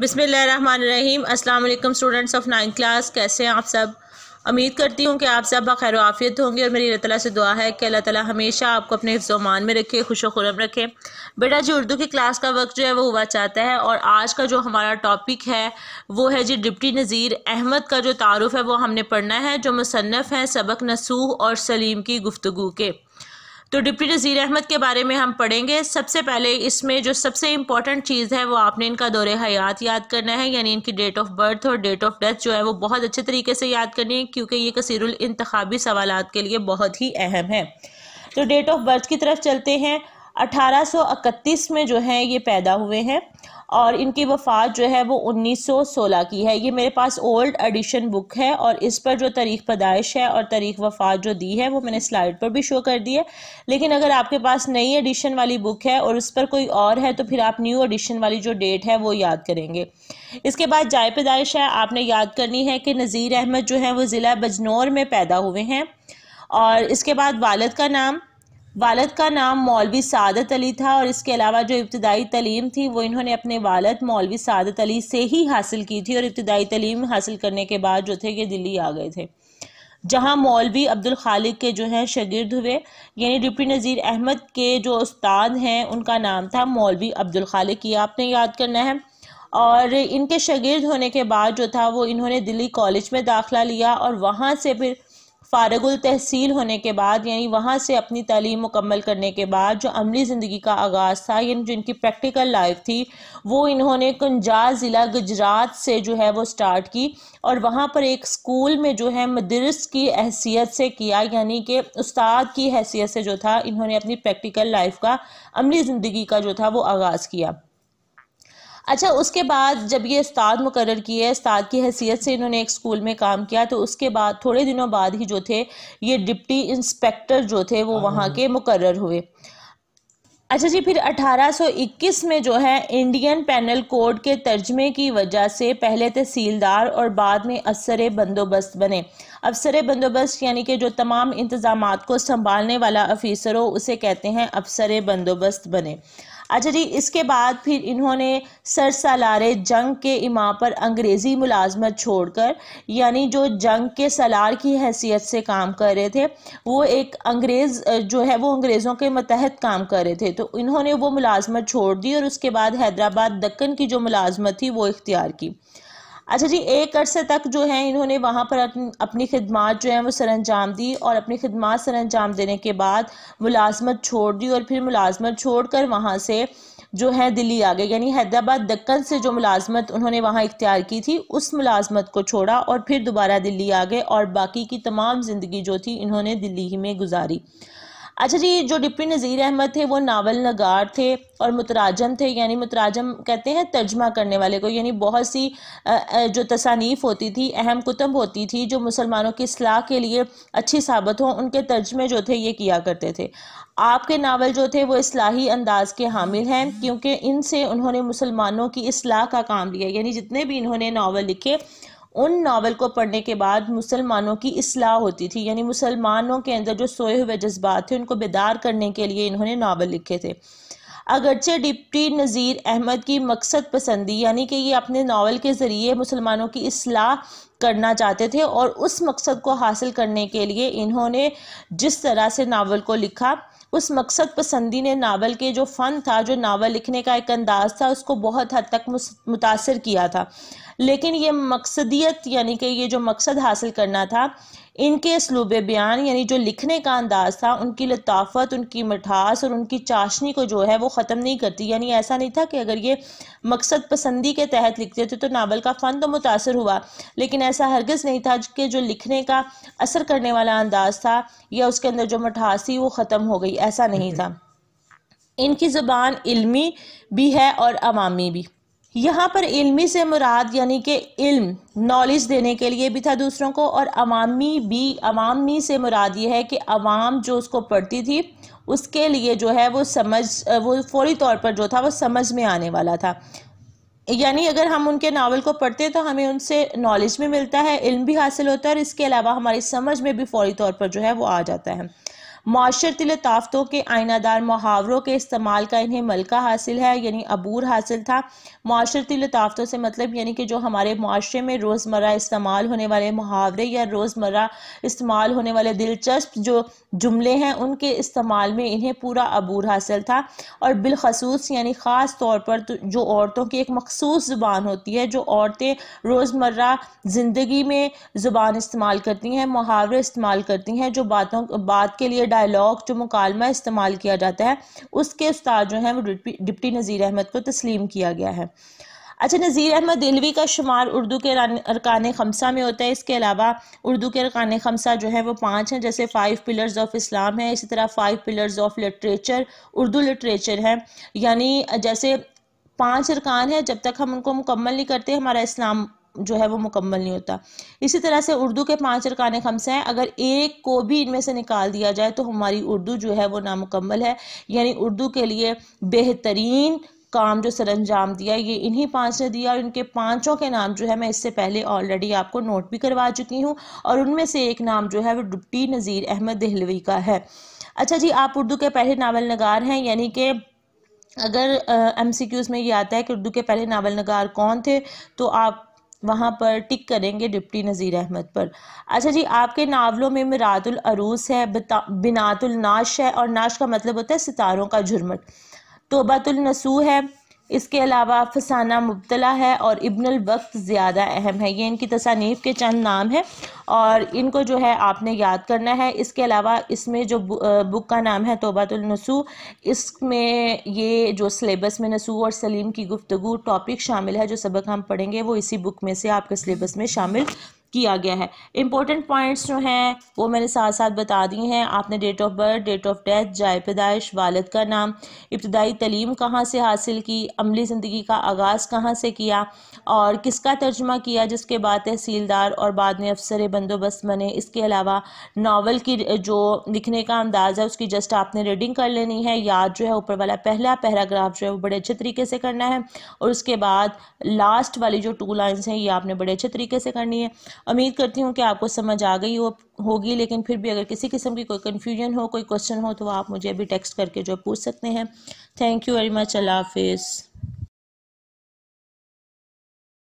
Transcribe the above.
बिसमीम अल्लाम students of ninth class कैसे हैं आप सब उम्मीद करती हूँ कि आप सब बखैर आफियत होंगे और मेरी अल्लाह तला से दुआ है कि अल्लाह ताला हमेशा आपको अपने हिफ्जमान में रखे खुश खुरम रखे बेटा जी उर्दू की क्लास का वक्त जो है वो हुआ चाहता है और आज का जो हमारा टॉपिक है वो है जी डिप्टी नज़ीर अहमद का जो तारफ़ है वो हमने पढ़ना है जो मुसनफ़ हैं सबक नसूह और सलीम की गुफ्तु के तो डिप्टी नज़ीर अहमद के बारे में हम पढ़ेंगे सबसे पहले इसमें जो सबसे इम्पॉर्टेंट चीज़ है वो आपने इनका दौर हयात याद करना है यानी इनकी डेट ऑफ बर्थ और डेट ऑफ डेथ जो है वो बहुत अच्छे तरीके से याद करनी है क्योंकि ये कसीरुल इंतबी सवाल के लिए बहुत ही अहम है तो डेट ऑफ बर्थ की तरफ चलते हैं 1831 में जो है ये पैदा हुए हैं और इनकी वफ़ात जो है वो 1916 की है ये मेरे पास ओल्ड एडिशन बुक है और इस पर जो तारीख पैदाइश है और तारीख वफ़ात जो दी है वो मैंने स्लाइड पर भी शो कर दी है लेकिन अगर आपके पास नई एडिशन वाली बुक है और उस पर कोई और है तो फिर आप न्यू एडिशन वाली जो डेट है वो याद करेंगे इसके बाद जाए पैदाइश है आपने याद करनी है कि नज़ीर अहमद जो है वो ज़िला बजनौर में पैदा हुए हैं और इसके बाद वालद का नाम वालद का नाम मौलवी सादत अली था और इसके अलावा जो इब्तदाई तलीम थी वो इन्होंने अपने वालद मौलवी सादत अली से ही हासिल की थी और इब्तदाई तलीम हासिल करने के बाद जो थे ये दिल्ली आ गए थे जहाँ मौलवी अब्दुल खालिक के जो हैं शगिर्द हुए यानी डिप्टी नज़ीर अहमद के जो उस्ताद हैं उनका नाम था मौलवी अब्दुल खालिक ये आपने याद करना है और इनके शगिर्द होने के बाद जो था वो इन्होंने दिल्ली कॉलेज में दाखला लिया और वहाँ से फिर फ़ारगुल तहसील होने के बाद यानी वहाँ से अपनी तालीम मुकम्मल करने के बाद जो अमली ज़िंदगी का आगाज़ था यानी जिनकी प्रैक्टिकल लाइफ थी वो इन्होंने कुंजा ज़िला गुजरात से जो है वो स्टार्ट की और वहाँ पर एक स्कूल में जो है मदरस की हैसियत से किया यानी कि उस्ताद की हैसियत से जो था इन्होंने अपनी प्रैक्टिकल लाइफ का अमली ज़िंदगी का जो था वो आगाज़ किया अच्छा उसके बाद जब ये उस्ताद मुकर किए उस्ताद की हैसियत से इन्होंने एक स्कूल में काम किया तो उसके बाद थोड़े दिनों बाद ही जो थे ये डिप्टी इंस्पेक्टर जो थे वो हाँ, वहाँ हाँ। के मुकर हुए अच्छा जी फिर 1821 में जो है इंडियन पैनल कोड के तर्जमे की वजह से पहले तहसीलदार और बाद में अफसर बंदोबस्त बने अफसर बंदोबस्त यानी कि जो तमाम इंतज़ाम को संभालने वाला अफीसर हो उसे कहते हैं अफसर बंदोबस्त बने अच्छा जी इसके बाद फिर इन्होंने सरसलार जंग के इमा पर अंग्रेज़ी मुलाजमत छोड़कर यानी जो जंग के सलार की हैसियत से काम कर रहे थे वो एक अंग्रेज़ जो है वो अंग्रेज़ों के मतहत काम कर रहे थे तो इन्होंने वो मुलाजमत छोड़ दी और उसके बाद हैदराबाद दक्कन की जो मुलाजमत थी वो इख्तियार की अच्छा जी एक अरसे तक जो है इन्होंने वहाँ पर अपनी खिदमत जो है वो सर अंजाम दी और अपनी खिदमत सर अंजाम देने के बाद मुलाजमत छोड़ दी और फिर मुलाजमत छोड़ कर वहाँ से जो है दिल्ली आ गए यानी हैदराबाद दक्कन से जो मुलाजमत उन्होंने वहाँ इख्तियार की थी उस मुलाजमत को छोड़ा और फिर दोबारा दिल्ली आ गए और बाकी की तमाम ज़िंदगी जो थी इन्होंने दिल्ली ही में गुजारी अच्छा जी जो डिप्टी नज़ीर अहमद थे वो नावल नगार थे और मुतराजम थे यानी मुतराजम कहते हैं तर्जमा करने वाले को यानी बहुत सी जो तसानीफ होती थी अहम कुतब होती थी जो मुसलमानों की असलाह के लिए अच्छी साबित हों उनके तर्जमे जो थे ये किया करते थे आपके नावल जो थे वो असलाही अंदाज के हामिल हैं क्योंकि इनसे उन्होंने मुसलमानों की असलाह का काम लिया यानी जितने भी इन्होंने नावल लिखे उन नावल को पढ़ने के बाद मुसलमानों की असलाह होती थी यानी मुसलमानों के अंदर जो सोए हुए जज्बात थे उनको बेदार करने के लिए इन्होंने नावल लिखे थे अगरचे डिप्टी नज़ीर अहमद की मकसद पसंदी यानी कि ये अपने नावल के ज़रिए मुसलमानों की असलाह करना चाहते थे और उस मकसद को हासिल करने के लिए इन्होंने जिस तरह से नावल को लिखा उस मकसद पसंदी ने नावल के जो फ़न था जो नावल लिखने का एक अंदाज़ था उसको बहुत हद तक मुतासर किया था लेकिन ये मकसदियत यानी कि ये जो मकसद हासिल करना था इनके इसलूब बयान यानी जो लिखने का अंदाज था उनकी लताफत उनकी मिठास और उनकी चाशनी को जो है वो ख़त्म नहीं करती यानी ऐसा नहीं था कि अगर ये मकसद पसंदी के तहत लिखते थे तो नावल का फ़न तो मुतासर हुआ लेकिन ऐसा हरगज़ नहीं था कि जो लिखने का असर करने वाला अंदाज था या उसके अंदर जो मिठास थी वो ख़त्म हो गई ऐसा नहीं हम्म। था इनकी ज़बान इलमी भी है और अवामी भी यहाँ पर इल्मी से मुराद यानी कि इल्म नॉलेज देने के लिए भी था दूसरों को और अवामी भी अवामी से मुराद ये है कि अवाम जो उसको पढ़ती थी उसके लिए जो है वो समझ वो फौरी तौर पर जो था वो समझ में आने वाला था यानी अगर हम उनके नावल को पढ़ते तो हमें उनसे नॉलेज भी मिलता है इल्म भी हासिल होता है और इसके अलावा हमारी समझ में भी फौरी तौर पर जो है वो आ जाता है माशरती लताफ़तों के आइनादार मुहावरों के इस्तेमाल का इन्हें मलका हासिल है यानी अबूर हासिल था माशरती लताफ़तों से मतलब यानी कि जो हमारे माशरे में रोज़मर्रा इस्तेमाल होने वाले मुहावरे या रोज़मर्रा इस्तेमाल होने वाले दिलचस्प जो जुमले हैं उनके इस्तेमाल में इन्हें पूरा अबूर हासिल था और बिलखसूस यानी ख़ास तौर पर तो जो औरतों की एक मखसूस ज़ुबान होती है जो औरतें रोज़मर्रा ज़िंदगी में ज़ुबान इस्तेमाल करती हैं मुहावरे इस्तेमाल करती हैं जो बातों बात के लिए डायलॉग जो मुकालमा इस्तेमाल किया जाता है उसके उस्ताद जो हैं वो डिप्टी नज़ीर अहमद को तस्लीम किया गया है अच्छा नज़ीर अहमद दिलवी का शुमार उर्दू के अरकान खमसा में होता है इसके अलावा उर्दू के अरकान खमसा जो है वो पाँच हैं जैसे फ़ाइव पिलर्स ऑफ इस्लाम है इसी तरह five pillars of literature Urdu literature है यानी जैसे पांच अरकान है जब तक हम उनको मुकम्मल नहीं करते हमारा इस्लाम जो है वो मुकम्मल नहीं होता इसी तरह से उर्दू के पांच अरकान खमसे हैं अगर एक को भी इनमें से निकाल दिया जाए तो हमारी उर्दू जो है वो नामुकम्मल है यानी उर्दू के लिए बेहतरीन काम जो सर अंजाम दिया ये इन्हीं पाँच ने दिया और इनके पाँचों के नाम जो है मैं इससे पहले ऑलरेडी आपको नोट भी करवा चुकी हूँ और उनमें से एक नाम जो है वो डिप्टी नज़ीर अहमद दहलवी का है अच्छा जी आप उर्दू के पहले नावल नगार हैं यानी कि अगर एम सी क्यूज़ में ये आता है कि उर्दू के पहले नावल नगार कौन थे तो आप वहाँ पर टिक करेंगे डिप्टी नज़ीर अहमद पर अच्छा जी आपके नावलों में मिरातुल अरूस है बिनातुल नाश है और नाश का मतलब होता है सितारों का झुरमट तोबातुल नसू है इसके अलावा फसाना मुबतला है और इब्नल वक्त ज़्यादा अहम है ये इनकी तसानीफ़ के चंद नाम हैं और इनको जो है आपने याद करना है इसके अलावा इसमें जो बुक का नाम है तोबातुलनसू इसमें ये जो सिलेबस में नसू और सलीम की गुफ्तु टॉपिक शामिल है जो सबक हम पढ़ेंगे वो इसी बुक में से आपके सिलेबस में शामिल किया गया है इंपॉर्टेंट पॉइंट्स जो हैं वो मैंने साथ साथ बता दिए हैं आपने date of birth date of death जाए पैदाइश वालद का नाम इब्तदाई तलीम कहाँ से हासिल की अमली ज़िंदगी का आगाज़ कहाँ से किया और किसका तर्जमा किया जिसके बाद तहसीलदार और बाद में अफसर बंदोबस्त बने इसके अलावा नावल की जो लिखने का अंदाज़ है उसकी जस्ट आपने रीडिंग कर लेनी है याद जो है ऊपर वाला पहला पैराग्राफ जो है वो बड़े अच्छे तरीके से करना है और उसके बाद लास्ट वाली जो टू लाइन्स हैं ये आपने बड़े अच्छे तरीके से करनी है उम्मीद करती हूँ कि आपको समझ आ गई हो होगी लेकिन फिर भी अगर किसी किस्म की कोई कन्फ्यूजन हो कोई क्वेश्चन हो तो आप मुझे अभी टेक्स्ट करके जो पूछ सकते हैं थैंक यू वेरी मच अल्लाह हाफिज़